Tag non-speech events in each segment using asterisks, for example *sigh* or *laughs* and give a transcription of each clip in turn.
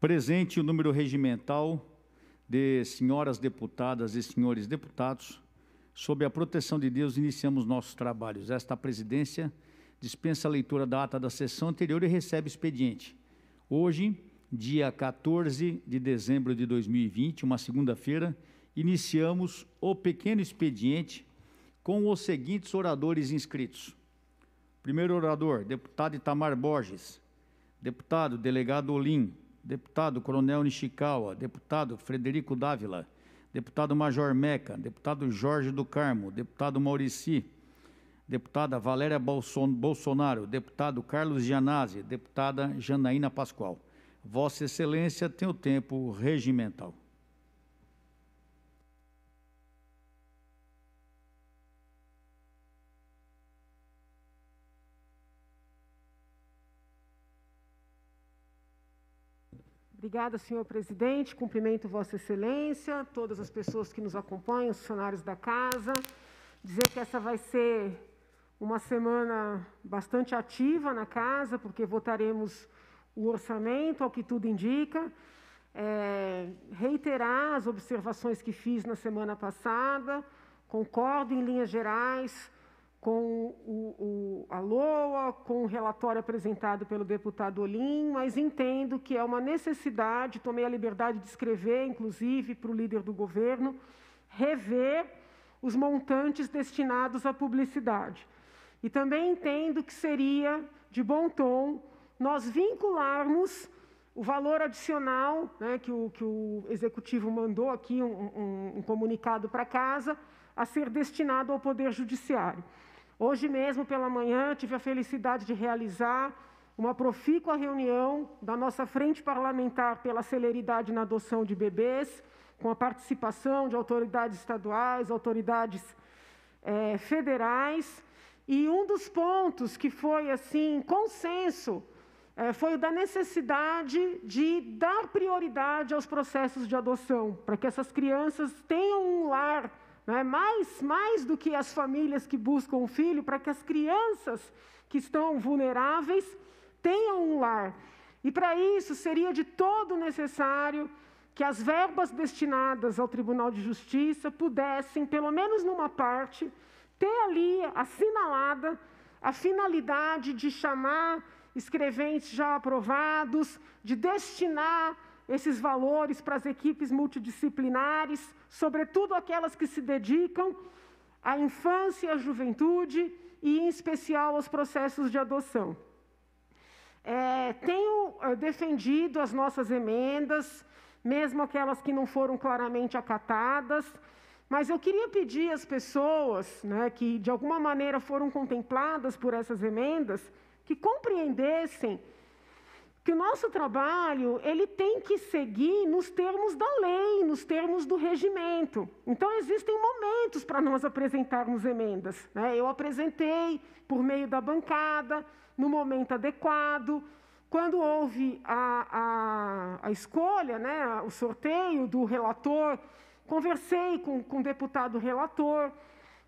Presente o número regimental de senhoras deputadas e senhores deputados, sob a proteção de Deus, iniciamos nossos trabalhos. Esta presidência dispensa a leitura da ata da sessão anterior e recebe expediente. Hoje, dia 14 de dezembro de 2020, uma segunda-feira, iniciamos o pequeno expediente com os seguintes oradores inscritos. Primeiro orador, deputado Itamar Borges. Deputado, delegado Olim deputado Coronel Nishikawa, deputado Frederico Dávila, deputado Major Meca, deputado Jorge do Carmo, deputado Maurici, deputada Valéria Bolsonaro, deputado Carlos Gianazzi, deputada Janaína Pascoal. Vossa Excelência tem o tempo regimental. Obrigada, senhor presidente. Cumprimento Vossa Excelência, todas as pessoas que nos acompanham, os funcionários da casa. Dizer que essa vai ser uma semana bastante ativa na casa, porque votaremos o orçamento, ao que tudo indica. É, reiterar as observações que fiz na semana passada, concordo em linhas gerais com o, o, a LOA, com o relatório apresentado pelo deputado Olim, mas entendo que é uma necessidade, tomei a liberdade de escrever, inclusive, para o líder do governo, rever os montantes destinados à publicidade. E também entendo que seria de bom tom nós vincularmos o valor adicional né, que, o, que o executivo mandou aqui, um, um, um comunicado para casa, a ser destinado ao Poder Judiciário. Hoje mesmo, pela manhã, tive a felicidade de realizar uma profícua reunião da nossa frente parlamentar pela celeridade na adoção de bebês, com a participação de autoridades estaduais, autoridades é, federais. E um dos pontos que foi, assim, consenso, é, foi o da necessidade de dar prioridade aos processos de adoção, para que essas crianças tenham um lar é Mais, mais do que as famílias que buscam um filho, para que as crianças que estão vulneráveis tenham um lar. E para isso seria de todo necessário que as verbas destinadas ao Tribunal de Justiça pudessem, pelo menos numa parte, ter ali assinalada a finalidade de chamar escreventes já aprovados, de destinar esses valores para as equipes multidisciplinares, sobretudo aquelas que se dedicam à infância, à juventude e, em especial, aos processos de adoção. É, tenho eh, defendido as nossas emendas, mesmo aquelas que não foram claramente acatadas, mas eu queria pedir às pessoas né, que, de alguma maneira, foram contempladas por essas emendas, que compreendessem que o nosso trabalho ele tem que seguir nos termos da lei, nos termos do regimento. Então existem momentos para nós apresentarmos emendas. Né? Eu apresentei por meio da bancada no momento adequado. Quando houve a, a, a escolha, né, o sorteio do relator, conversei com, com o deputado relator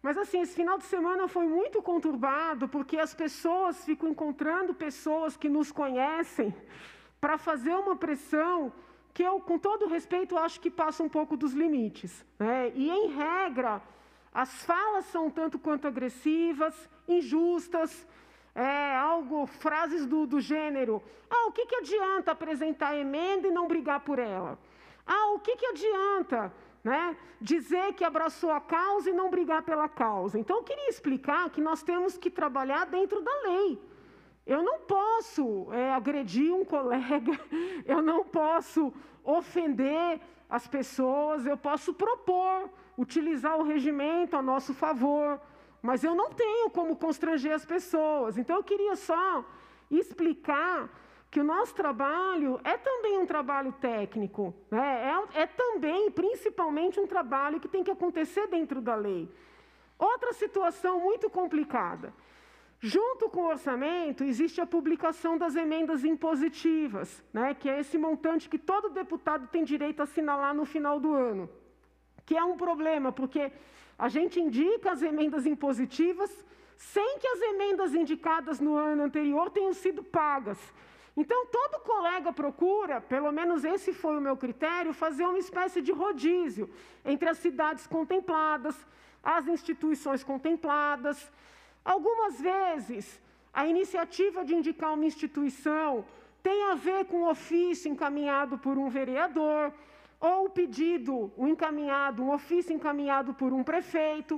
mas assim, esse final de semana foi muito conturbado, porque as pessoas ficam encontrando pessoas que nos conhecem para fazer uma pressão que eu, com todo respeito, acho que passa um pouco dos limites. Né? E, em regra, as falas são tanto quanto agressivas, injustas, é, algo, frases do, do gênero. Ah, o que, que adianta apresentar emenda e não brigar por ela? Ah, o que, que adianta né? dizer que abraçou a causa e não brigar pela causa. Então, eu queria explicar que nós temos que trabalhar dentro da lei. Eu não posso é, agredir um colega, *laughs* eu não posso ofender as pessoas, eu posso propor, utilizar o regimento a nosso favor, mas eu não tenho como constranger as pessoas. Então, eu queria só explicar que o nosso trabalho é também um trabalho técnico, né? é, é também, principalmente, um trabalho que tem que acontecer dentro da lei. Outra situação muito complicada. Junto com o orçamento, existe a publicação das emendas impositivas, né, que é esse montante que todo deputado tem direito a assinalar no final do ano. Que é um problema, porque a gente indica as emendas impositivas sem que as emendas indicadas no ano anterior tenham sido pagas. Então, todo colega procura, pelo menos esse foi o meu critério, fazer uma espécie de rodízio entre as cidades contempladas, as instituições contempladas. Algumas vezes, a iniciativa de indicar uma instituição tem a ver com o um ofício encaminhado por um vereador, ou o pedido, um encaminhado, um ofício encaminhado por um prefeito.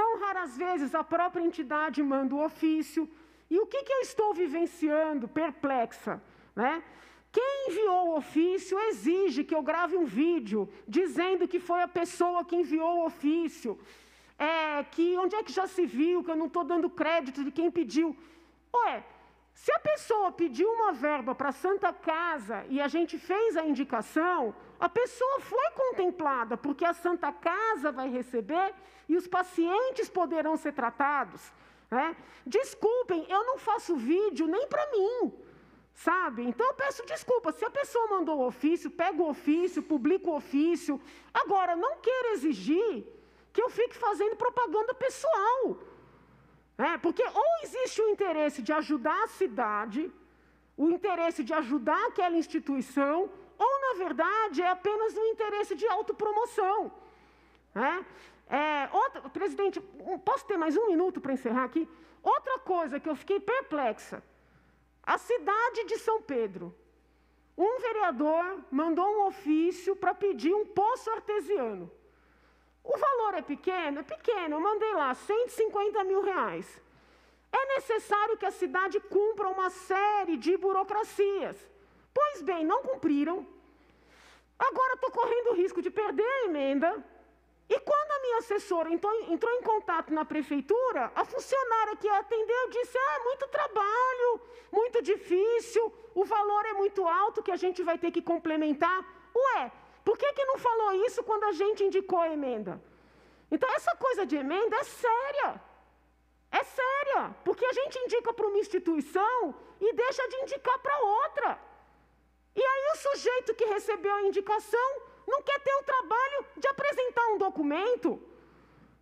Não raras vezes a própria entidade manda o ofício. E o que, que eu estou vivenciando perplexa? Né? Quem enviou o ofício exige que eu grave um vídeo dizendo que foi a pessoa que enviou o ofício. É, que onde é que já se viu que eu não estou dando crédito de quem pediu? Ué, se a pessoa pediu uma verba para a Santa Casa e a gente fez a indicação, a pessoa foi contemplada, porque a Santa Casa vai receber e os pacientes poderão ser tratados. Né? Desculpem, eu não faço vídeo nem para mim, sabe? Então eu peço desculpa. Se a pessoa mandou o ofício, pega o ofício, publica o ofício. Agora, não queira exigir que eu fique fazendo propaganda pessoal. Né? Porque ou existe o interesse de ajudar a cidade, o interesse de ajudar aquela instituição, ou na verdade é apenas um interesse de autopromoção. Né? É, outra, presidente, posso ter mais um minuto para encerrar aqui? Outra coisa que eu fiquei perplexa: a cidade de São Pedro. Um vereador mandou um ofício para pedir um poço artesiano. O valor é pequeno? É pequeno, eu mandei lá 150 mil reais. É necessário que a cidade cumpra uma série de burocracias. Pois bem, não cumpriram. Agora estou correndo o risco de perder a emenda e quando a minha assessora entrou, entrou em contato na prefeitura, a funcionária que atendeu disse: Ah, muito trabalho, muito difícil, o valor é muito alto que a gente vai ter que complementar. Ué, por que, que não falou isso quando a gente indicou a emenda? Então, essa coisa de emenda é séria. É séria, porque a gente indica para uma instituição e deixa de indicar para outra. E aí, o sujeito que recebeu a indicação não quer ter o trabalho de apresentar um documento.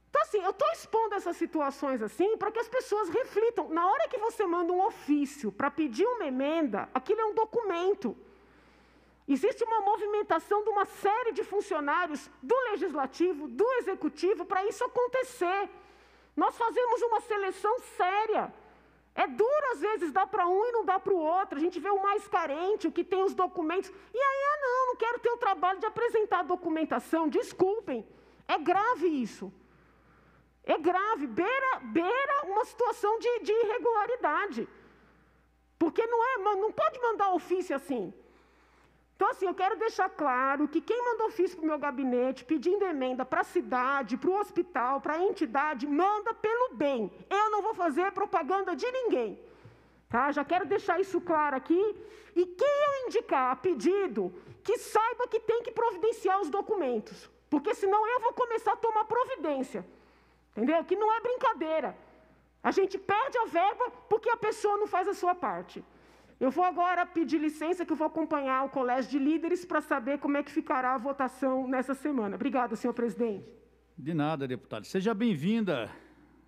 Então, assim, eu estou expondo essas situações assim para que as pessoas reflitam. Na hora que você manda um ofício para pedir uma emenda, aquilo é um documento. Existe uma movimentação de uma série de funcionários do legislativo, do executivo, para isso acontecer. Nós fazemos uma seleção séria. É duro, às vezes, dar para um e não dar para o outro. A gente vê o mais carente, o que tem os documentos. E aí não quero ter o trabalho de apresentar a documentação, desculpem. É grave isso. É grave, beira, beira uma situação de, de irregularidade. Porque não, é, não pode mandar ofício assim. Então, assim, eu quero deixar claro que quem mandou ofício para o meu gabinete pedindo emenda para a cidade, para o hospital, para a entidade, manda pelo bem. Eu não vou fazer propaganda de ninguém. Tá? Já quero deixar isso claro aqui. E quem eu indicar a pedido, que saiba que tem que providenciar os documentos. Porque senão eu vou começar a tomar providência. Entendeu? Que não é brincadeira. A gente perde a verba porque a pessoa não faz a sua parte. Eu vou agora pedir licença que eu vou acompanhar o colégio de líderes para saber como é que ficará a votação nessa semana. Obrigada, senhor presidente. De nada, deputado. Seja bem-vinda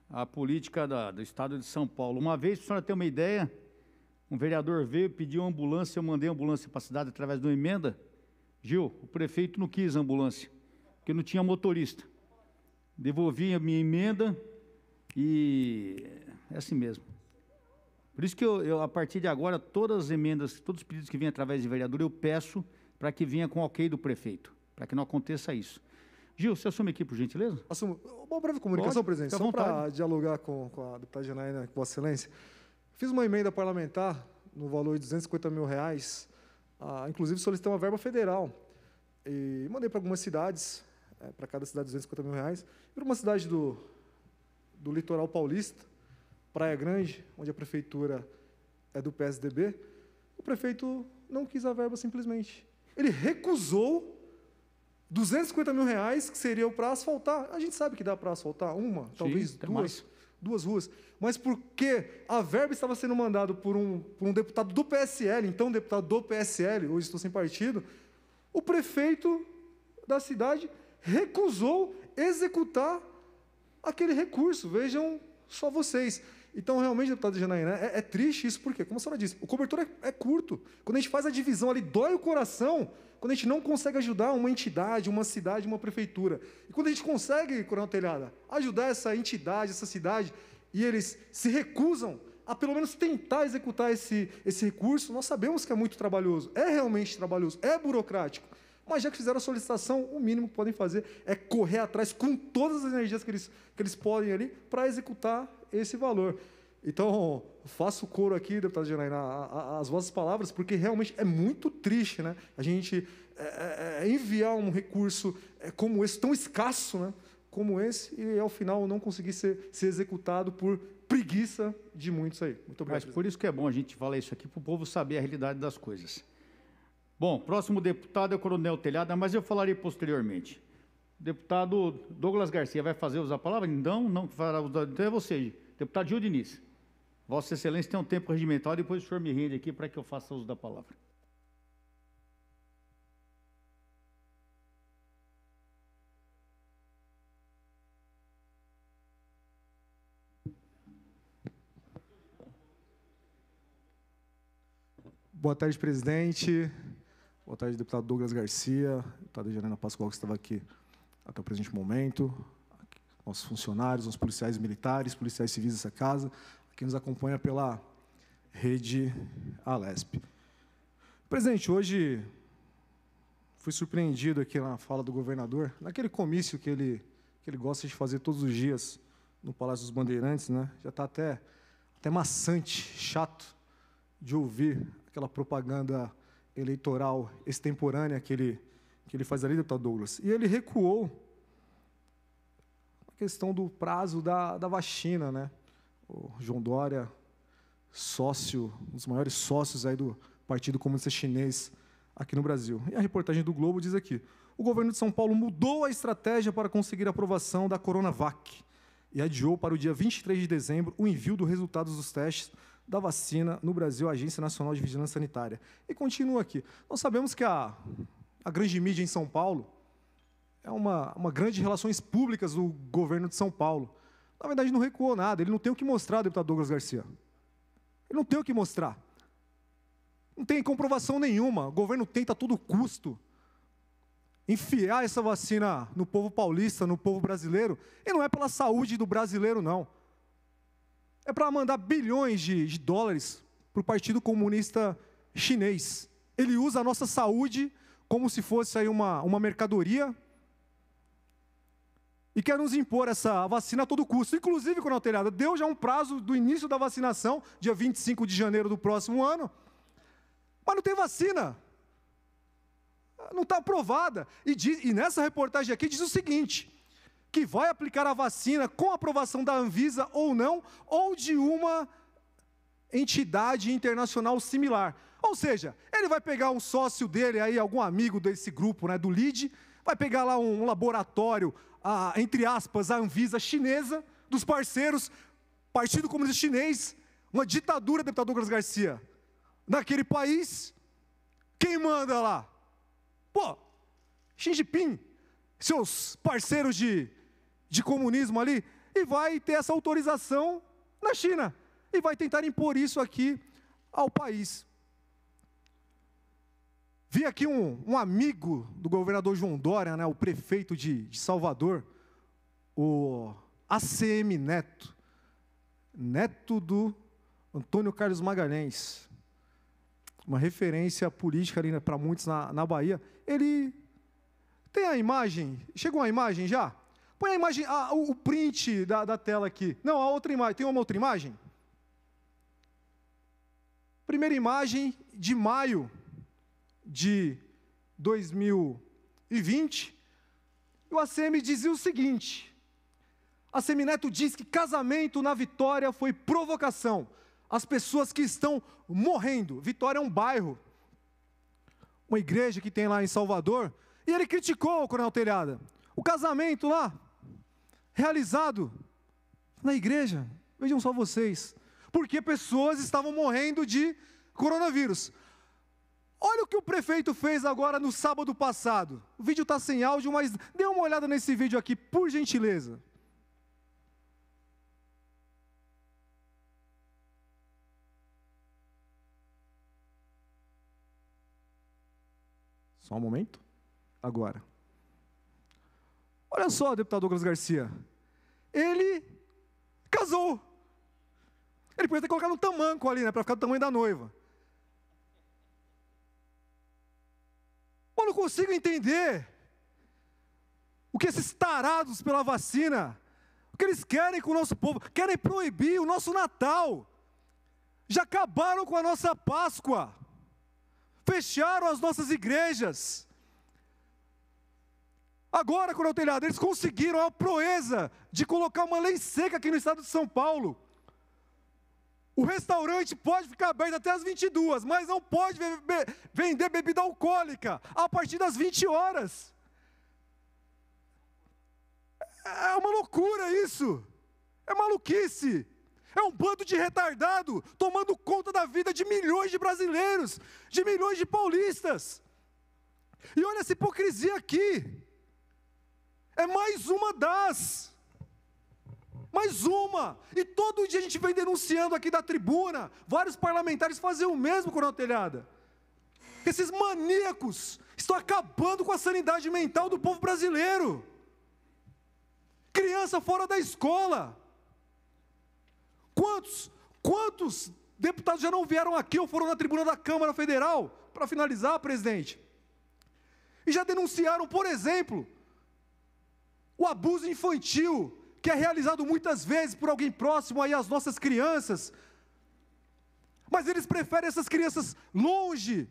a política da, do estado de São Paulo. Uma vez, para a senhora ter uma ideia, um vereador veio, pediu uma ambulância, eu mandei a ambulância para a cidade através de uma emenda. Gil, o prefeito não quis a ambulância, porque não tinha motorista. Devolvi a minha emenda e é assim mesmo. Por isso que eu, eu a partir de agora, todas as emendas, todos os pedidos que vêm através de vereador, eu peço para que venha com ok do prefeito, para que não aconteça isso. Gil, você assume aqui, por gentileza? Assumo. Uma breve comunicação, Pode, presidente, só para dialogar com, com a deputada Janaína, com Vossa Excelência. Fiz uma emenda parlamentar no valor de 250 mil reais, ah, inclusive solicitei uma verba federal. E mandei para algumas cidades, é, eh, para cada cidade 250 mil reais. Para uma cidade do, do litoral paulista, Praia Grande, onde a prefeitura é do PSDB, o prefeito não quis a verba simplesmente. Ele recusou 250 mil reais, que seria para asfaltar. A gente sabe que dá para asfaltar uma, talvez duas, duas ruas. Mas porque a verba estava sendo mandada por um, por um deputado do PSL, então deputado do PSL, hoje estou sem partido, o prefeito da cidade recusou executar aquele recurso. Vejam só vocês. Então, realmente, deputada Janaína, é, é, triste isso, porque, como a senhora disse, o cobertor é, é, curto. Quando a gente faz a divisão ali, dói o coração quando a gente não consegue ajudar uma entidade, uma cidade, uma prefeitura. E quando a gente consegue, Coronel Telhada, ajudar essa entidade, essa cidade, e eles se recusam a pelo menos tentar executar esse, esse recurso, nós sabemos que é muito trabalhoso, é realmente trabalhoso, é burocrático. Mas já que fizeram a solicitação, o mínimo que podem fazer é correr atrás com todas as energias que eles, que eles podem ali para executar esse valor. Então, faço coro aqui, deputado Janaína, as vossas palavras, porque realmente é muito triste né? a gente é, é, é enviar um recurso é, como esse, tão escasso né? como esse, e ao final não conseguir ser, ser executado por preguiça de muitos aí. Muito obrigado. Mas por presidente. isso que é bom a gente falar isso aqui, para o povo saber a realidade das coisas. Bom, próximo deputado é o Coronel Telhada, mas eu falarei posteriormente. Deputado Douglas Garcia vai fazer usar a palavra? Não, não fará usar. Então é você, deputado Gil Diniz. Vossa Excelência tem um tempo regimental, depois o senhor me rende aqui para que eu faça uso da palavra. Boa tarde, presidente. Boa tarde, deputado Douglas Garcia, Deputado Gerana Pascoal, que estava aqui até o presente momento, nossos funcionários, nossos policiais militares, policiais civis dessa casa, quem nos acompanha pela rede Alesp. Presidente, hoje fui surpreendido aqui na fala do governador, naquele comício que ele, que ele gosta de fazer todos os dias no Palácio dos Bandeirantes, né? já está até, até maçante, chato de ouvir aquela propaganda eleitoral extemporânea que ele, que ele faz ali, deputado Douglas. E ele recuou a questão do prazo da, da vacina, né? O João Dória, sócio, um dos maiores sócios aí do Partido Comunista Chinês aqui no Brasil. E a reportagem do Globo diz aqui: o governo de São Paulo mudou a estratégia para conseguir a aprovação da Coronavac e adiou para o dia 23 de dezembro o envio dos resultados dos testes da vacina no Brasil à Agência Nacional de Vigilância Sanitária. E continua aqui. Nós sabemos que a a grande mídia em São Paulo é uma, uma grande relações públicas do governo de São Paulo. Na verdade, não recuou nada, ele não tem o que mostrar, deputado Douglas Garcia. Ele não tem o que mostrar. Não tem comprovação nenhuma. O governo tenta a todo custo enfiar essa vacina no povo paulista, no povo brasileiro, e não é pela saúde do brasileiro, não. É para mandar bilhões de, de dólares para o Partido Comunista Chinês. Ele usa a nossa saúde como se fosse aí uma, uma mercadoria e quer nos impor essa vacina a todo custo, inclusive, a alterada deu já um prazo do início da vacinação, dia 25 de janeiro do próximo ano, mas não tem vacina, não está aprovada, e, diz, e nessa reportagem aqui diz o seguinte, que vai aplicar a vacina com aprovação da Anvisa ou não, ou de uma entidade internacional similar. Ou seja, ele vai pegar um sócio dele aí, algum amigo desse grupo, né, do lead, vai pegar lá um laboratório, a, entre aspas, a Anvisa chinesa, dos parceiros, Partido Comunista Chinês, uma ditadura, deputado Douglas Garcia. Naquele país, quem manda lá? Pô, Xi Jinping, seus parceiros de, de comunismo ali, e vai ter essa autorização na China. E vai tentar impor isso aqui ao país. Vi aqui um, um amigo do governador João Dória, né, o prefeito de, de Salvador, o ACM Neto, neto do Antônio Carlos Magalhães, uma referência política ali né, para muitos na, na Bahia. Ele tem a imagem, chegou a imagem já? Põe a imagem, a, o print da, da tela aqui. Não, a outra imagem, tem uma outra imagem? Primeira imagem de maio de 2020, o ACM dizia o seguinte: a Semineto diz que casamento na Vitória foi provocação. As pessoas que estão morrendo. Vitória é um bairro, uma igreja que tem lá em Salvador. E ele criticou o Coronel Telhada. O casamento lá, realizado na igreja. Vejam só vocês. Porque pessoas estavam morrendo de coronavírus. Olha o que o prefeito fez agora no sábado passado. O vídeo está sem áudio, mas dê uma olhada nesse vídeo aqui, por gentileza. Só um momento. Agora. Olha só, deputado Douglas Garcia. Ele casou. Ele podia ter colocado um tamanco ali, né? Para ficar do tamanho da noiva. não consigo entender o que esses tarados pela vacina, o que eles querem com o nosso povo, querem proibir o nosso Natal, já acabaram com a nossa Páscoa, fecharam as nossas igrejas. Agora, Coronel é Telhado, eles conseguiram é a proeza de colocar uma lei seca aqui no estado de São Paulo o restaurante pode ficar aberto até as 22, mas não pode vender bebida alcoólica a partir das 20 horas. É uma loucura isso. É maluquice. É um bando de retardado tomando conta da vida de milhões de brasileiros, de milhões de paulistas. E olha essa hipocrisia aqui. É mais uma das. Mais uma! E todo dia a gente vem denunciando aqui da tribuna, vários parlamentares fazem o mesmo, Coronel Telhada. Esses maníacos estão acabando com a sanidade mental do povo brasileiro. Criança fora da escola. Quantos, quantos deputados já não vieram aqui ou foram na tribuna da Câmara Federal? Para finalizar, presidente. E já denunciaram, por exemplo, o abuso infantil que é realizado muitas vezes por alguém próximo aí às nossas crianças. Mas eles preferem essas crianças longe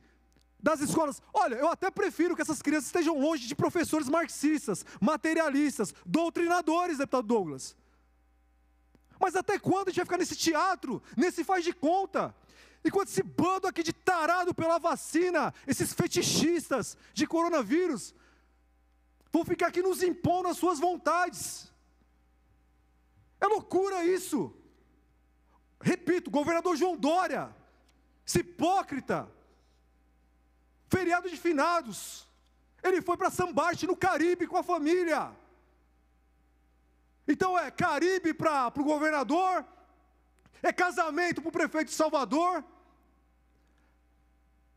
das escolas. Olha, eu até prefiro que essas crianças estejam longe de professores marxistas, materialistas, doutrinadores, deputado Douglas. Mas até quando a gente vai ficar nesse teatro, nesse faz de conta? Enquanto esse bando aqui de tarado pela vacina, esses fetichistas de coronavírus, vão ficar aqui nos impondo as suas vontades. É loucura isso. Repito, governador João Dória, esse hipócrita, feriado de finados, ele foi para Sambarte no Caribe com a família. Então é Caribe para o governador, é casamento para o prefeito de Salvador.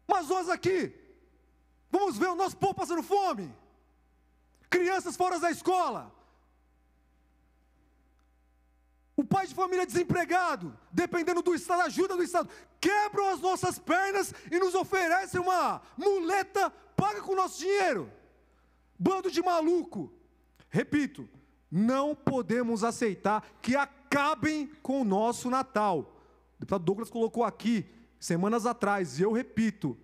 Mas nós aqui, vamos ver o nosso povo passando fome, crianças fora da escola, o pai de família é desempregado, dependendo do Estado, ajuda do Estado, quebram as nossas pernas e nos oferecem uma muleta paga com o nosso dinheiro. Bando de maluco. Repito, não podemos aceitar que acabem com o nosso Natal. O deputado Douglas colocou aqui, semanas atrás, e eu repito: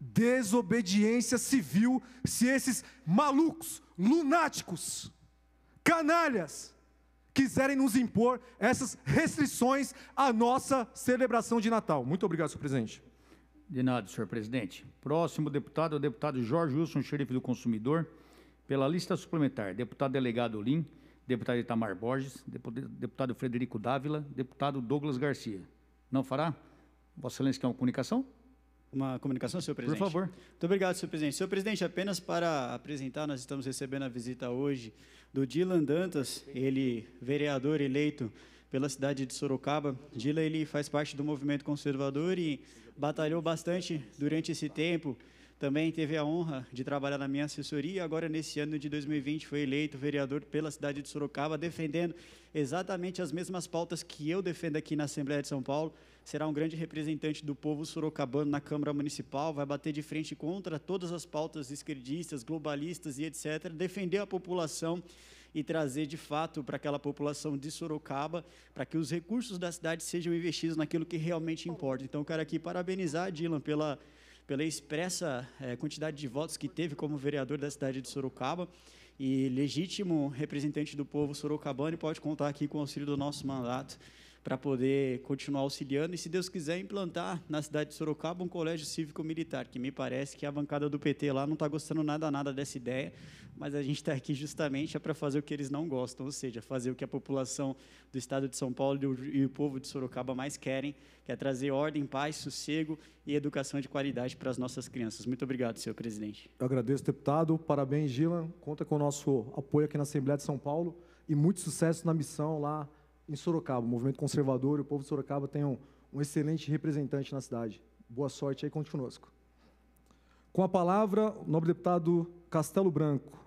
desobediência civil se esses malucos, lunáticos, canalhas, quiserem nos impor essas restrições à nossa celebração de Natal. Muito obrigado, senhor presidente. De nada, senhor presidente. Próximo deputado é o deputado Jorge Wilson, xerife do consumidor, pela lista suplementar. Deputado delegado Lim, deputado Itamar Borges, deputado Frederico Dávila, deputado Douglas Garcia. Não fará? Vossa Excelência quer uma comunicação? Uma comunicação, senhor presidente? Por favor. Muito obrigado, senhor presidente. Senhor presidente, apenas para apresentar, nós estamos recebendo a visita hoje do Dilan Dantas, ele vereador eleito pela cidade de Sorocaba. Dilan ele faz parte do movimento conservador e batalhou bastante durante esse tempo. Também teve a honra de trabalhar na minha assessoria. Agora, nesse ano de 2020, foi eleito vereador pela cidade de Sorocaba, defendendo exatamente as mesmas pautas que eu defendo aqui na Assembleia de São Paulo, será um grande representante do povo sorocabano na Câmara Municipal, vai bater de frente contra todas as pautas esquerdistas, globalistas e etc., defender a população e trazer de fato para aquela população de Sorocaba, para que os recursos da cidade sejam investidos naquilo que realmente importa. Então, quero aqui parabenizar a Dylan pela, pela expressa é, quantidade de votos que teve como vereador da cidade de Sorocaba e legítimo representante do povo sorocabano e pode contar aqui com o auxílio do nosso mandato para poder continuar auxiliando e, se Deus quiser, implantar na cidade de Sorocaba um colégio cívico-militar, que me parece que a bancada do PT lá não está gostando nada, nada dessa ideia, mas a gente está aqui justamente é para fazer o que eles não gostam, ou seja, fazer o que a população do estado de São Paulo e o povo de Sorocaba mais querem, que é trazer ordem, paz, sossego e educação de qualidade para as nossas crianças. Muito obrigado, senhor presidente. Eu agradeço, deputado. Parabéns, Gilan. Conta com o nosso apoio aqui na Assembleia de São Paulo e muito sucesso na missão lá em Sorocaba, o movimento conservador e o povo de Sorocaba tenham um, um excelente representante na cidade. Boa sorte aí, conte conosco. Com a palavra, o nobre deputado Castelo Branco.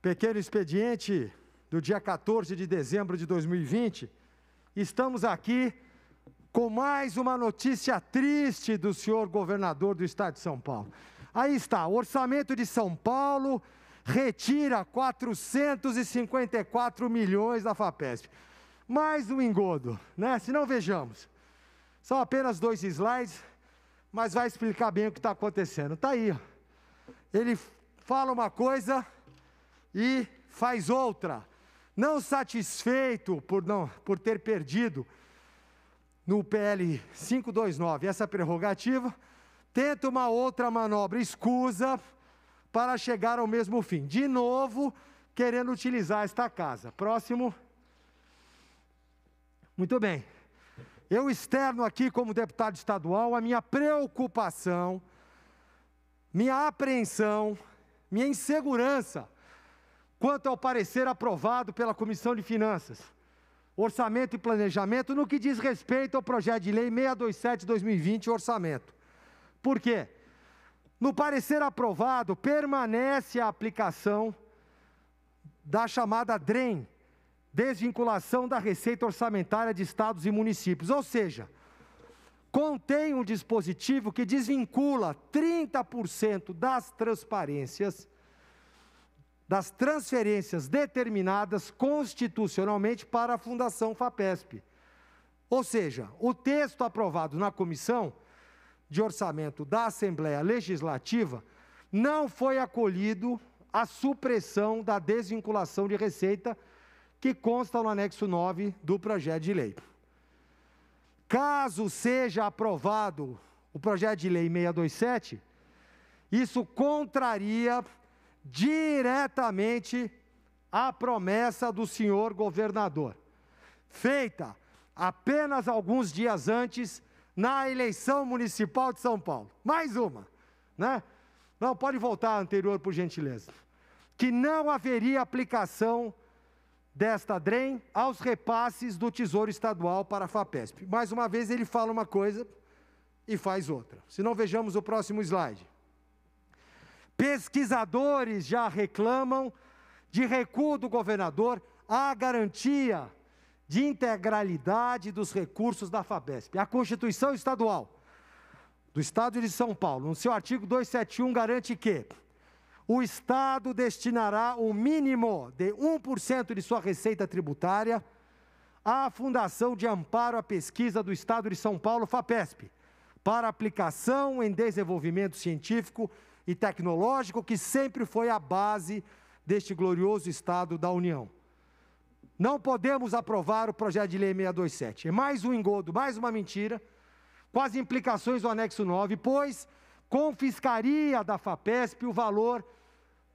Pequeno expediente do dia 14 de dezembro de 2020, estamos aqui com mais uma notícia triste do senhor governador do estado de São Paulo. Aí está, o orçamento de São Paulo retira 454 milhões da FAPESP. Mais um engodo, né? Se não vejamos. São apenas dois slides, mas vai explicar bem o que está acontecendo. Está aí. Ele fala uma coisa e faz outra não satisfeito por, não, por ter perdido no PL 529 essa prerrogativa, tenta uma outra manobra escusa para chegar ao mesmo fim. De novo, querendo utilizar esta casa. Próximo. Muito bem. Eu externo aqui, como deputado estadual, a minha preocupação, minha apreensão, minha insegurança quanto ao parecer aprovado pela Comissão de Finanças, Orçamento e Planejamento, no que diz respeito ao projeto de lei 627-2020, orçamento. Por quê? No parecer aprovado, permanece a aplicação da chamada DREM, desvinculação da receita orçamentária de estados e municípios, ou seja, contém um dispositivo que desvincula 30% das transparências das transferências determinadas constitucionalmente para a Fundação FAPESP. Ou seja, o texto aprovado na Comissão de Orçamento da Assembleia Legislativa não foi acolhido a supressão da desvinculação de receita que consta no anexo 9 do projeto de lei. Caso seja aprovado o projeto de lei 627, isso contraria diretamente à promessa do senhor governador, feita apenas alguns dias antes na eleição municipal de São Paulo. Mais uma, né? Não, pode voltar anterior, por gentileza. Que não haveria aplicação desta DREM aos repasses do Tesouro Estadual para a FAPESP. Mais uma vez, ele fala uma coisa e faz outra. Se não, vejamos o próximo slide. Pesquisadores já reclamam de recuo do governador à garantia de integralidade dos recursos da FABESP. A Constituição Estadual do Estado de São Paulo, no seu artigo 271, garante que o Estado destinará o um mínimo de 1% de sua receita tributária à Fundação de Amparo à Pesquisa do Estado de São Paulo, FAPESP, para aplicação em desenvolvimento científico e tecnológico que sempre foi a base deste glorioso Estado da União. Não podemos aprovar o projeto de lei 627. É mais um engodo, mais uma mentira, com as implicações do anexo 9, pois confiscaria da FAPESP o valor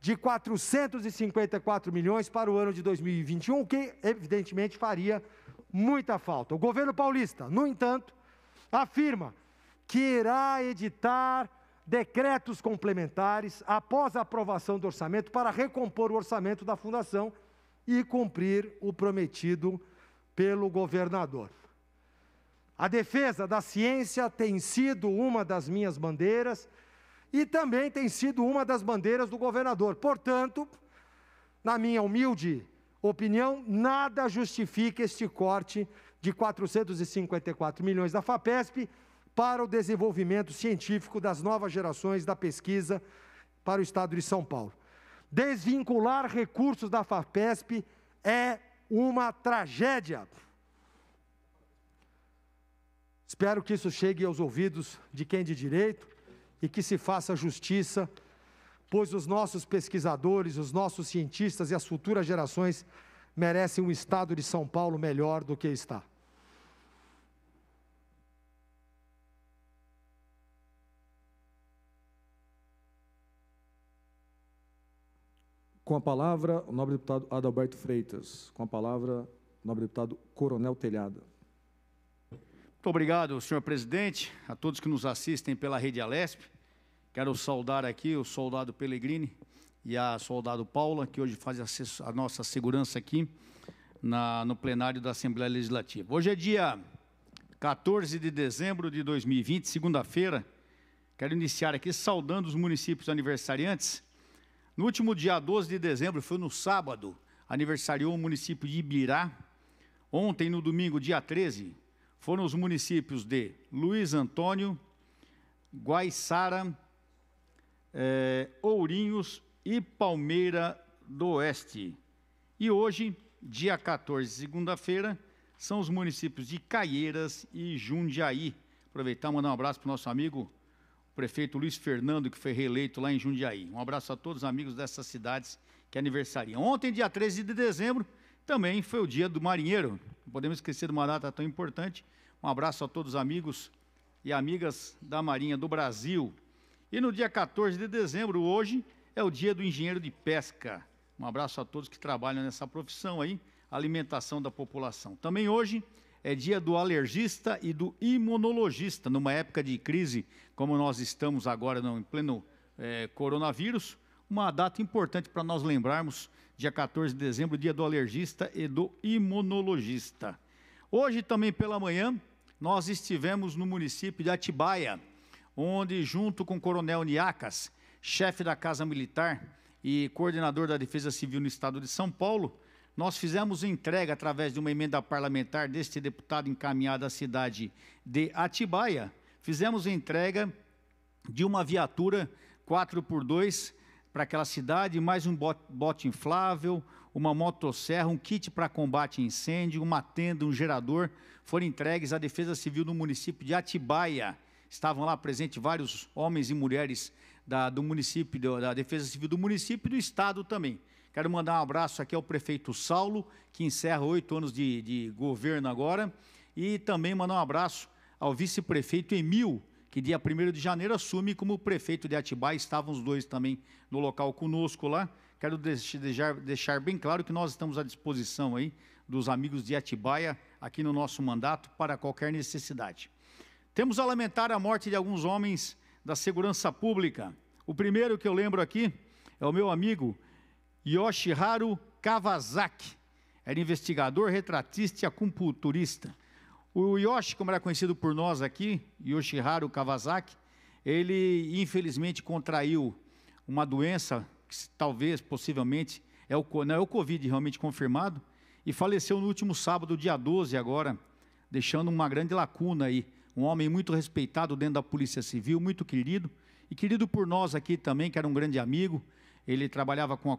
de 454 milhões para o ano de 2021, que evidentemente faria muita falta. O governo paulista, no entanto, afirma que irá editar decretos complementares após a aprovação do orçamento para recompor o orçamento da fundação e cumprir o prometido pelo governador. A defesa da ciência tem sido uma das minhas bandeiras e também tem sido uma das bandeiras do governador. Portanto, na minha humilde opinião, nada justifica este corte de 454 milhões da FAPESP para o desenvolvimento científico das novas gerações da pesquisa para o Estado de São Paulo. Desvincular recursos da FAPESP é uma tragédia. Espero que isso chegue aos ouvidos de quem é de direito e que se faça justiça, pois os nossos pesquisadores, os nossos cientistas e as futuras gerações merecem um Estado de São Paulo melhor do que está. Com a palavra, o nobre deputado Adalberto Freitas. Com a palavra, o nobre deputado Coronel Telhada. Muito obrigado, senhor presidente, a todos que nos assistem pela Rede Alesp. Quero saudar aqui o soldado Pellegrini e a soldado Paula, que hoje faz a nossa segurança aqui na, no plenário da Assembleia Legislativa. Hoje é dia 14 de dezembro de 2020, segunda-feira. Quero iniciar aqui saudando os municípios aniversariantes no último dia 12 de dezembro, foi no sábado, aniversariou o município de Ibirá. Ontem, no domingo, dia 13, foram os municípios de Luiz Antônio, Guaiçara, é, Ourinhos e Palmeira do Oeste. E hoje, dia 14, segunda-feira, são os municípios de Caieiras e Jundiaí. Aproveitar e mandar um abraço para o nosso amigo prefeito Luiz Fernando, que foi reeleito lá em Jundiaí. Um abraço a todos os amigos dessas cidades que aniversariam. Ontem, dia 13 de dezembro, também foi o dia do marinheiro. Não podemos esquecer de uma data tão importante. Um abraço a todos os amigos e amigas da Marinha do Brasil. E no dia 14 de dezembro, hoje, é o dia do engenheiro de pesca. Um abraço a todos que trabalham nessa profissão aí, alimentação da população. Também hoje é dia do alergista e do imunologista, numa época de crise como nós estamos agora, no em pleno é, coronavírus. Uma data importante para nós lembrarmos, dia 14 de dezembro, dia do alergista e do imunologista. Hoje também pela manhã, nós estivemos no município de Atibaia, onde, junto com o coronel Niacas, chefe da Casa Militar e coordenador da Defesa Civil no Estado de São Paulo, nós fizemos entrega através de uma emenda parlamentar deste deputado encaminhada à cidade de Atibaia. Fizemos entrega de uma viatura 4x2 para aquela cidade, mais um bote inflável, uma motosserra, um kit para combate a incêndio, uma tenda, um gerador, foram entregues à Defesa Civil do município de Atibaia. Estavam lá presentes vários homens e mulheres da, do município, da Defesa Civil do município e do Estado também. Quero mandar um abraço aqui ao prefeito Saulo, que encerra oito anos de, de, governo agora, e também mandar um abraço ao vice-prefeito Emil, que dia 1 de janeiro assume como prefeito de Atibaia. Estavam os dois também no local conosco lá. Quero deixar, deixar bem claro que nós estamos à disposição aí dos amigos de Atibaia aqui no nosso mandato para qualquer necessidade. Temos a lamentar a morte de alguns homens da segurança pública. O primeiro que eu lembro aqui é o meu amigo Yoshiharu Kawasaki. Era investigador, retratista e acupunturista. O Yoshi, como era conhecido por nós aqui, Yoshiharu Kawasaki, ele infelizmente contraiu uma doença que talvez, possivelmente, é o, não, é o Covid realmente confirmado, e faleceu no último sábado, dia 12 agora, deixando uma grande lacuna aí. Um homem muito respeitado dentro da Polícia Civil, muito querido, e querido por nós aqui também, que era um grande amigo, ele trabalhava com a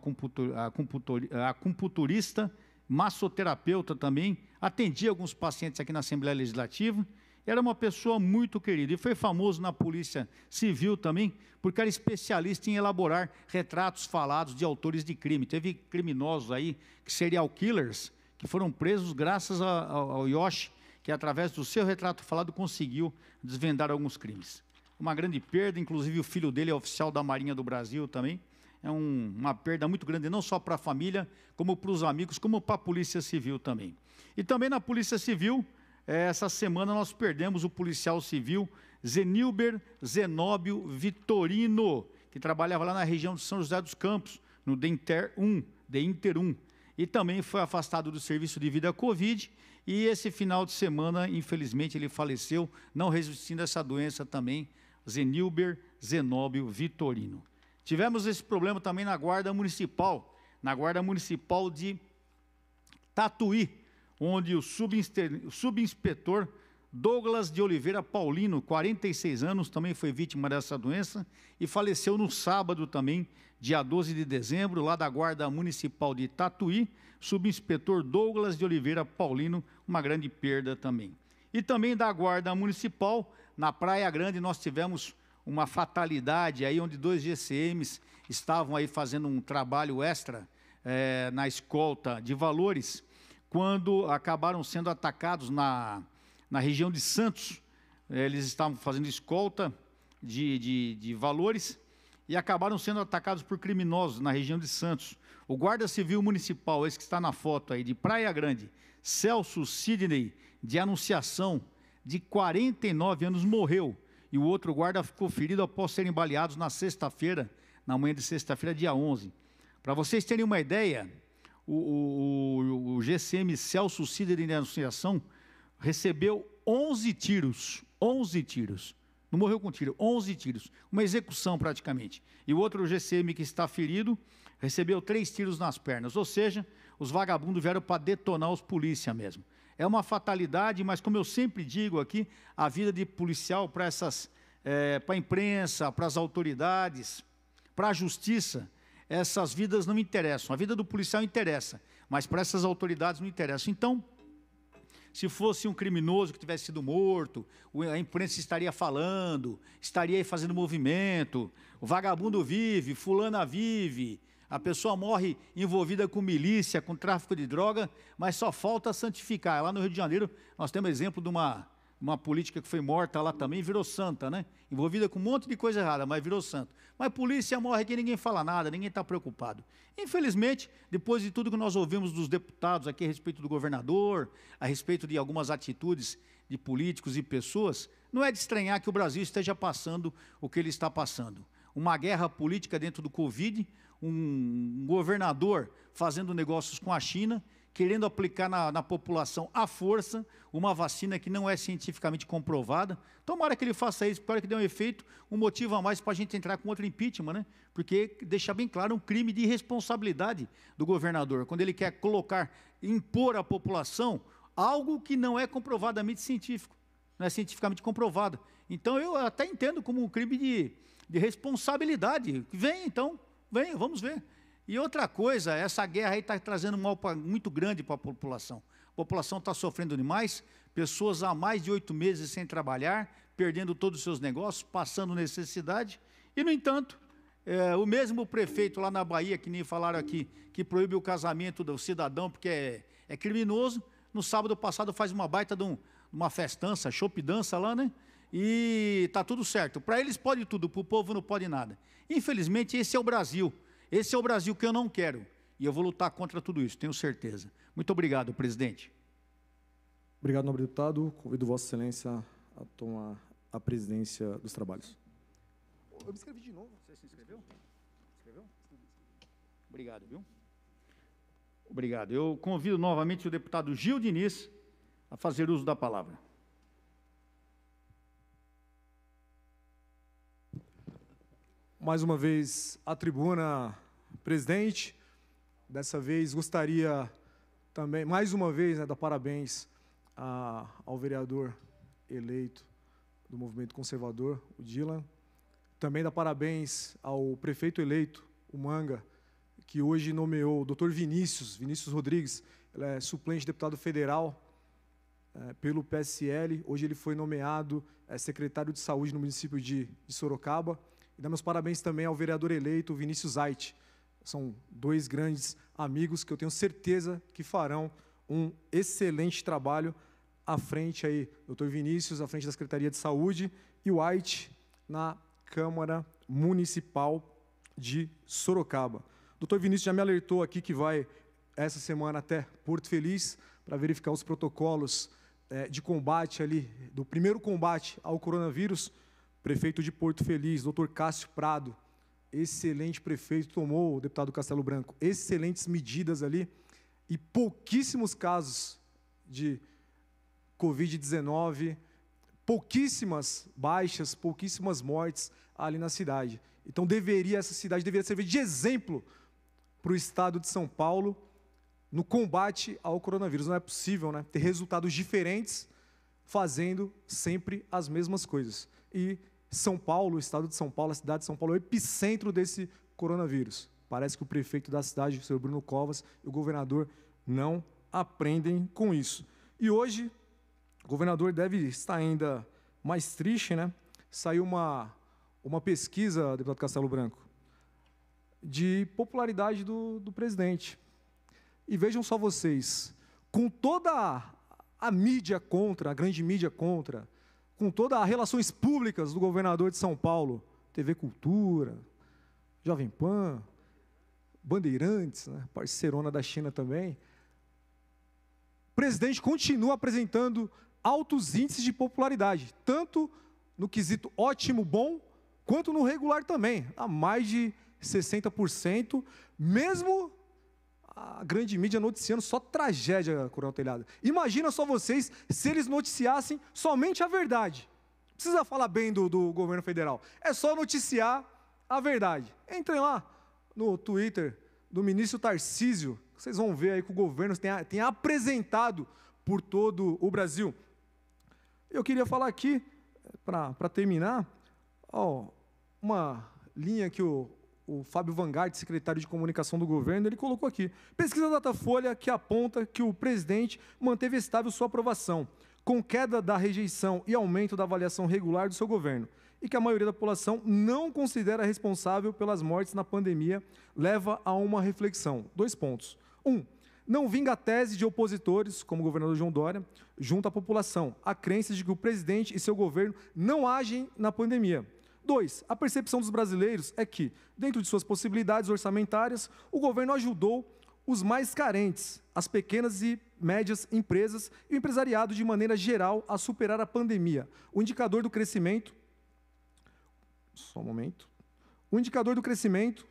computurista, massoterapeuta também, atendia alguns pacientes aqui na Assembleia Legislativa, era uma pessoa muito querida e foi famoso na Polícia Civil também, porque era especialista em elaborar retratos falados de autores de crime. Teve criminosos aí, que serial killers, que foram presos graças ao Yoshi, que através do seu retrato falado conseguiu desvendar alguns crimes. Uma grande perda, inclusive o filho dele é oficial da Marinha do Brasil também, é um, uma perda muito grande, não só para a família, como para os amigos, como para a Polícia Civil também. E também na Polícia Civil, eh, essa semana nós perdemos o policial civil Zenilber Zenóbio Vitorino, que trabalhava lá na região de São José dos Campos, no Denter 1, Denter 1. E também foi afastado do serviço devido à Covid. E esse final de semana, infelizmente, ele faleceu, não resistindo a essa doença também, Zenilber Zenóbio Vitorino. Tivemos esse problema também na Guarda Municipal, na Guarda Municipal de Tatuí, onde o subinspetor Douglas de Oliveira Paulino, 46 anos, também foi vítima dessa doença e faleceu no sábado também, dia 12 de dezembro, lá da Guarda Municipal de Tatuí, subinspetor Douglas de Oliveira Paulino, uma grande perda também. E também da Guarda Municipal, na Praia Grande, nós tivemos uma fatalidade aí onde dois GCMs estavam aí fazendo um trabalho extra é, na escolta de valores, quando acabaram sendo atacados na, na região de Santos. Eles estavam fazendo escolta de, de, de valores e acabaram sendo atacados por criminosos na região de Santos. O guarda civil municipal, esse que está na foto aí, de Praia Grande, Celso Sidney, de Anunciação, de 49 anos, morreu e o outro guarda ficou ferido após serem baleados na sexta-feira, na manhã de sexta-feira, dia 11. Para vocês terem uma ideia, o, o, o GCM Celso Cider de Anunciação recebeu 11 tiros, 11 tiros. Não morreu com tiro, 11 tiros. Uma execução praticamente. E o outro GCM que está ferido recebeu três tiros nas pernas. Ou seja, os vagabundos vieram para detonar os polícia mesmo é uma fatalidade, mas como eu sempre digo aqui, a vida de policial para essas, é, para a imprensa, para as autoridades, para a justiça, essas vidas não interessam. A vida do policial interessa, mas para essas autoridades não interessa. Então, se fosse um criminoso que tivesse sido morto, a imprensa estaria falando, estaria aí fazendo movimento, o vagabundo vive, fulana vive, a pessoa morre envolvida com milícia, com tráfico de droga, mas só falta santificar. Lá no Rio de Janeiro, nós temos exemplo de uma, uma política que foi morta lá também, virou santa, né? Envolvida com um monte de coisa errada, mas virou santo. Mas polícia morre aqui, ninguém fala nada, ninguém está preocupado. Infelizmente, depois de tudo que nós ouvimos dos deputados aqui a respeito do governador, a respeito de algumas atitudes de políticos e pessoas, não é de estranhar que o Brasil esteja passando o que ele está passando. Uma guerra política dentro do Covid, um governador fazendo negócios com a China, querendo aplicar na, na, população à força uma vacina que não é cientificamente comprovada. Tomara que ele faça isso, para que dê um efeito, um motivo a mais para a gente entrar com outro impeachment, né? Porque deixar bem claro um crime de irresponsabilidade do governador, quando ele quer colocar, impor à população algo que não é comprovadamente científico, não é cientificamente comprovado. Então eu até entendo como um crime de, de responsabilidade. Vem então, Vem, vamos ver. E outra coisa, essa guerra aí está trazendo um mal pra, muito grande para a população. A população está sofrendo demais, pessoas há mais de oito meses sem trabalhar, perdendo todos os seus negócios, passando necessidade. E, no entanto, é, o mesmo prefeito lá na Bahia, que nem falaram aqui, que proíbe o casamento do cidadão porque é, é criminoso, no sábado passado faz uma baita de um, uma festança, chope dança lá, né? e tá tudo certo. Para eles pode tudo, para o povo não pode nada. Infelizmente, esse é o Brasil. Esse é o Brasil que eu não quero. E eu vou lutar contra tudo isso, tenho certeza. Muito obrigado, presidente. Obrigado, nobre deputado. Convido Vossa Excelência a tomar a presidência dos trabalhos. Eu me inscrevi de novo. Você se inscreveu? Escreveu? Obrigado, viu? Obrigado. Eu convido novamente o deputado Gil Diniz a fazer uso da palavra. mais uma vez à tribuna, presidente. Dessa vez gostaria também, mais uma vez, né, dar parabéns a, ao vereador eleito do Movimento Conservador, o Dylan. Também dar parabéns ao prefeito eleito, o Manga, que hoje nomeou o doutor Vinícius, Vinícius Rodrigues, ele é suplente deputado federal é, pelo PSL. Hoje ele foi nomeado é, secretário de saúde no município de, de Sorocaba. E dar meus parabéns também ao vereador eleito Vinícius Zait. São dois grandes amigos que eu tenho certeza que farão um excelente trabalho à frente aí, doutor Vinícius, à frente da Secretaria de Saúde, e o White na Câmara Municipal de Sorocaba. Doutor Vinícius já me alertou aqui que vai essa semana até Porto Feliz para verificar os protocolos é, de combate ali, do primeiro combate ao coronavírus prefeito de Porto Feliz, doutor Cássio Prado, excelente prefeito, tomou o deputado Castelo Branco, excelentes medidas ali e pouquíssimos casos de Covid-19, pouquíssimas baixas, pouquíssimas mortes ali na cidade. Então deveria essa cidade deveria servir de exemplo para o estado de São Paulo no combate ao coronavírus. Não é possível, né, ter resultados diferentes fazendo sempre as mesmas coisas. E são Paulo, o estado de São Paulo, a cidade de São Paulo, é o epicentro desse coronavírus. Parece que o prefeito da cidade, o senhor Bruno Covas, e o governador não aprendem com isso. E hoje, o governador deve estar ainda mais triste, né? Saiu uma, uma pesquisa, deputado Castelo Branco, de popularidade do, do presidente. E vejam só vocês, com toda a, a mídia contra, a grande mídia contra, com todas as relações públicas do governador de São Paulo, TV Cultura, Jovem Pan, Bandeirantes, né, parceirona da China também, o presidente continua apresentando altos índices de popularidade, tanto no quesito ótimo, bom, quanto no regular também, a mais de 60%, mesmo a grande mídia noticiando só tragédia, Coronel Telhado. Imagina só vocês se eles noticiassem somente a verdade. Não precisa falar bem do, do governo federal. É só noticiar a verdade. Entrem lá no Twitter do ministro Tarcísio. Vocês vão ver aí que o governo tem, tem apresentado por todo o Brasil. Eu queria falar aqui, para terminar, ó, uma linha que o o Fábio Vanguard, secretário de comunicação do governo, ele colocou aqui. Pesquisa Datafolha que aponta que o presidente manteve estável sua aprovação, com queda da rejeição e aumento da avaliação regular do seu governo, e que a maioria da população não considera responsável pelas mortes na pandemia, leva a uma reflexão. Dois pontos. Um, não vinga a tese de opositores, como o governador João Dória, junto à população, a crença de que o presidente e seu governo não agem na pandemia Dois, a percepção dos brasileiros é que, dentro de suas possibilidades orçamentárias, o governo ajudou os mais carentes, as pequenas e médias empresas e o empresariado de maneira geral a superar a pandemia. O indicador do crescimento. Só um momento. O indicador do crescimento.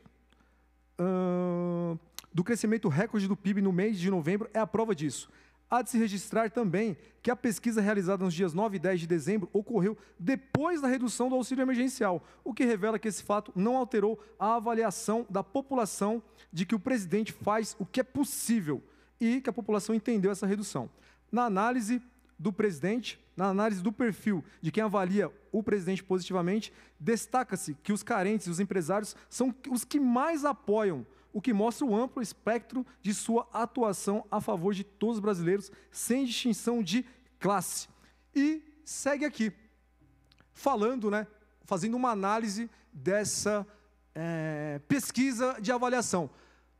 Uh, do crescimento recorde do PIB no mês de novembro é a prova disso. Há de se registrar também que a pesquisa realizada nos dias 9 e 10 de dezembro ocorreu depois da redução do auxílio emergencial, o que revela que esse fato não alterou a avaliação da população de que o presidente faz o que é possível e que a população entendeu essa redução. Na análise do presidente, na análise do perfil de quem avalia o presidente positivamente, destaca-se que os carentes e os empresários são os que mais apoiam o que mostra o amplo espectro de sua atuação a favor de todos os brasileiros, sem distinção de classe. E segue aqui, falando, né, fazendo uma análise dessa é, pesquisa de avaliação.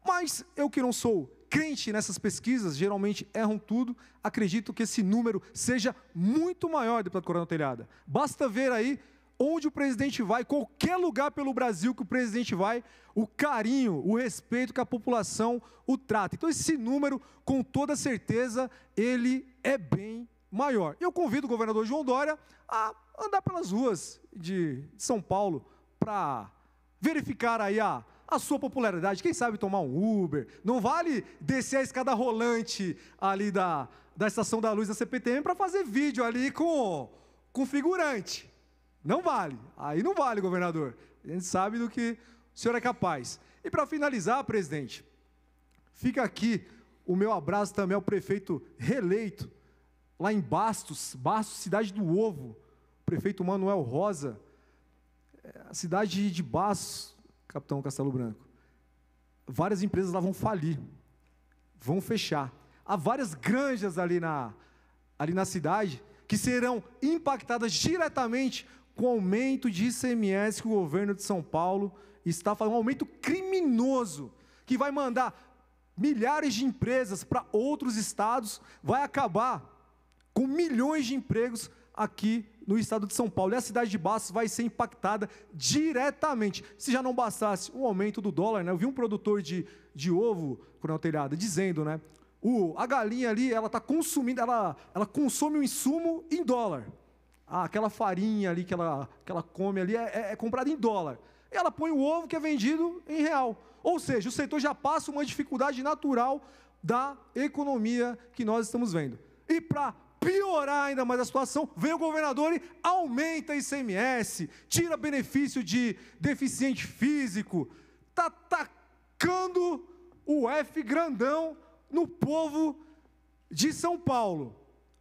Mas eu que não sou crente nessas pesquisas, geralmente erram tudo, acredito que esse número seja muito maior, deputado Coronel Telhada. Basta ver aí onde o presidente vai, qualquer lugar pelo Brasil que o presidente vai, o carinho, o respeito que a população o trata. Então esse número, com toda certeza, ele é bem maior. Eu convido o governador João Dória a andar pelas ruas de São Paulo para verificar aí a a sua popularidade. Quem sabe tomar um Uber? Não vale descer a escada rolante ali da, da Estação da Luz da CPTM para fazer vídeo ali com, com figurante. Não vale. Aí não vale, governador. A gente sabe do que o senhor é capaz. E para finalizar, presidente, fica aqui o meu abraço também ao prefeito reeleito, lá em Bastos, Bastos, cidade do ovo, prefeito Manuel Rosa, eh, a cidade de Bastos, capitão Castelo Branco. Várias empresas lá vão falir, vão fechar. Há várias granjas ali na, ali na cidade que serão impactadas diretamente com o aumento de ICMS que o governo de São Paulo está fazendo, um aumento criminoso, que vai mandar milhares de empresas para outros estados, vai acabar com milhões de empregos aqui no estado de São Paulo. E a cidade de Bastos vai ser impactada diretamente. Se já não bastasse o aumento do dólar, né? Eu vi um produtor de, de ovo, Coronel Telhada, dizendo, né? O, a galinha ali, ela está consumindo, ela, ela consome o um insumo em dólar. Ah, aquela farinha ali que ela, que ela come ali é, é, é comprada em dólar. E ela põe o ovo que é vendido em real. Ou seja, o setor já passa uma dificuldade natural da economia que nós estamos vendo. E para piorar ainda mais a situação, vem o governador e aumenta ICMS, tira benefício de deficiente físico, tá tacando o F grandão no povo de São Paulo.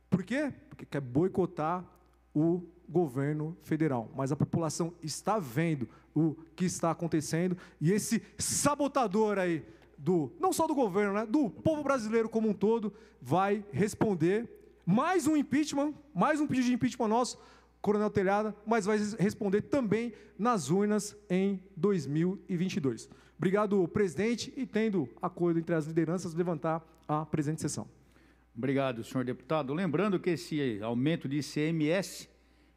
Por quê? Porque quer boicotar o governo federal, mas a população está vendo o que está acontecendo e esse sabotador aí do não só do governo, né, do povo brasileiro como um todo vai responder mais um impeachment, mais um pedido de impeachment nosso, Coronel Telhada, mas vai responder também nas urnas em 2022. Obrigado, presidente, e tendo acordo entre as lideranças levantar a presente sessão. Obrigado, senhor deputado. Lembrando que esse aumento de ICMS,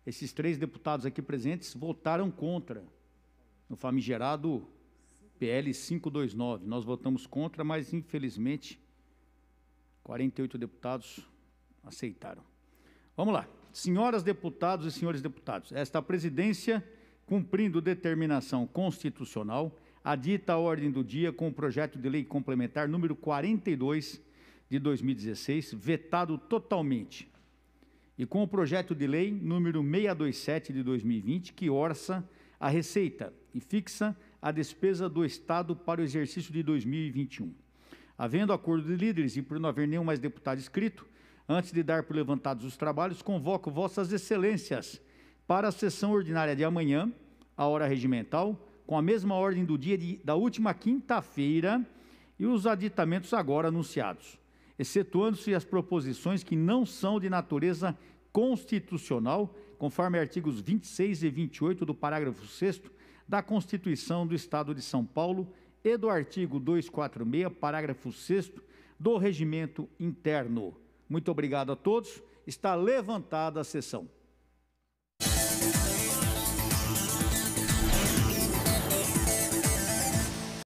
esses três deputados aqui presentes votaram contra no famigerado PL 529. Nós votamos contra, mas infelizmente 48 deputados aceitaram. Vamos lá. Senhoras deputadas e senhores deputados, esta presidência, cumprindo determinação constitucional, adita a ordem do dia com o projeto de lei complementar número 42 de 2016, vetado totalmente, e com o projeto de lei número 627 de 2020, que orça a receita e fixa a despesa do Estado para o exercício de 2021. Havendo acordo de líderes e por não haver nenhum mais deputado inscrito, antes de dar por levantados os trabalhos, convoco Vossas Excelências para a sessão ordinária de amanhã, à hora regimental, com a mesma ordem do dia de, da última quinta-feira e os aditamentos agora anunciados excetuando-se as proposições que não são de natureza constitucional, conforme artigos 26 e 28 do parágrafo 6 da Constituição do Estado de São Paulo e do artigo 246, parágrafo 6 do Regimento Interno. Muito obrigado a todos. Está levantada a sessão.